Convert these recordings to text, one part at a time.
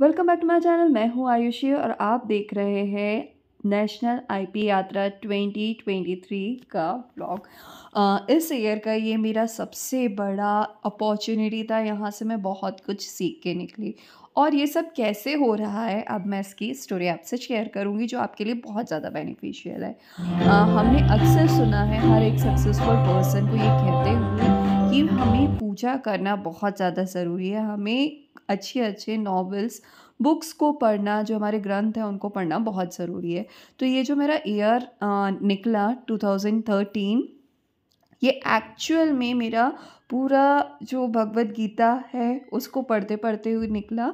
welcome back to my channel मैं हूँ आयुषी और आप देख रहे हैं नेशनल आईपी यात्रा 2023 का ब्लॉग इस ईयर का ये मेरा सबसे बड़ा अपॉर्चुनिटी था यहाँ से मैं बहुत कुछ सीख के निकली और ये सब कैसे हो रहा है अब मैं इसकी स्टोरी आपसे शेयर करूँगी जो आपके लिए बहुत ज़्यादा बेनिफिशियल है आ, हमने अक्सर सुना है हर एक सक्सेसफुल पर्सन को ये कहते हुए कि हमें पूजा करना बहुत ज़्यादा ज़रूरी है हमें अच्छे अच्छे नॉवेल्स बुक्स को पढ़ना जो हमारे ग्रंथ हैं उनको पढ़ना बहुत ज़रूरी है तो ये जो मेरा ईयर निकला 2013 ये एक्चुअल में मेरा पूरा जो भगवत गीता है उसको पढ़ते पढ़ते हुए निकला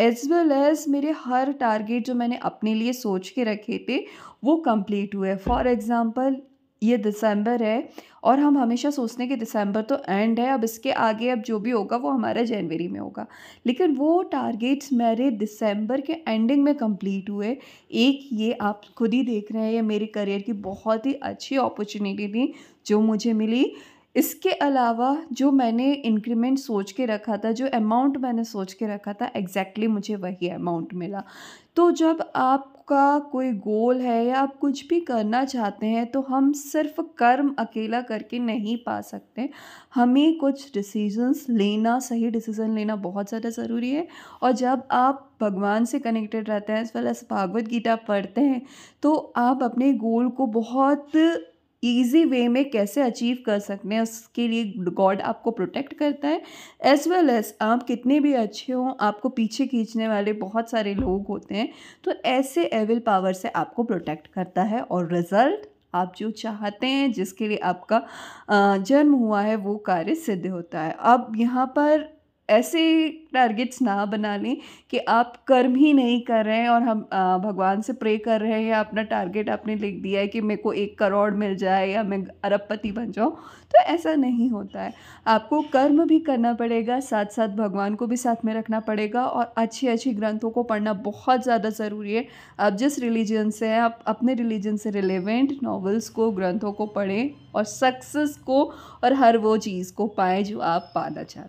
एज वेल एज मेरे हर टारगेट जो मैंने अपने लिए सोच के रखे थे वो कंप्लीट हुए फॉर एग्ज़ाम्पल ये दिसंबर है और हम हमेशा सोचते हैं कि दिसंबर तो एंड है अब इसके आगे अब जो भी होगा वो हमारा जनवरी में होगा लेकिन वो टारगेट्स मेरे दिसंबर के एंडिंग में कंप्लीट हुए एक ये आप खुद ही देख रहे हैं ये मेरे करियर की बहुत ही अच्छी अपॉर्चुनिटी थी जो मुझे मिली इसके अलावा जो मैंने इंक्रीमेंट सोच के रखा था जो अमाउंट मैंने सोच के रखा था एग्जैक्टली exactly मुझे वही अमाउंट मिला तो जब आप आपका कोई गोल है या आप कुछ भी करना चाहते हैं तो हम सिर्फ कर्म अकेला करके नहीं पा सकते हमें कुछ डिसीजंस लेना सही डिसीज़न लेना बहुत ज़्यादा ज़रूरी है और जब आप भगवान से कनेक्टेड रहते हैं as well as Bhagavad Gita पढ़ते हैं तो आप अपने गोल को बहुत ईजी वे में कैसे अचीव कर सकते हैं उसके लिए गॉड आपको प्रोटेक्ट करता है एज वेल एज आप कितने भी अच्छे हों आपको पीछे खींचने वाले बहुत सारे लोग होते हैं तो ऐसे एविल पावर से आपको प्रोटेक्ट करता है और रिजल्ट आप जो चाहते हैं जिसके लिए आपका जन्म हुआ है वो कार्य सिद्ध होता है अब यहाँ पर ऐसे टारगेट्स ना बना लें कि आप कर्म ही नहीं कर रहे हैं और हम भगवान से प्रे कर रहे हैं या अपना टारगेट आपने लिख दिया है कि मेरे को एक करोड़ मिल जाए या मैं अरबपति बन जाऊँ तो ऐसा नहीं होता है आपको कर्म भी करना पड़ेगा साथ साथ भगवान को भी साथ में रखना पड़ेगा और अच्छे अच्छे ग्रंथों को पढ़ना बहुत ज़्यादा ज़रूरी है आप जिस रिलीजन से हैं आप अपने रिलीजन से रिलेवेंट नॉवेल्स को ग्रंथों को पढ़ें और सक्सेस को और हर वो चीज़ को पाएँ जो आप पाना चाहते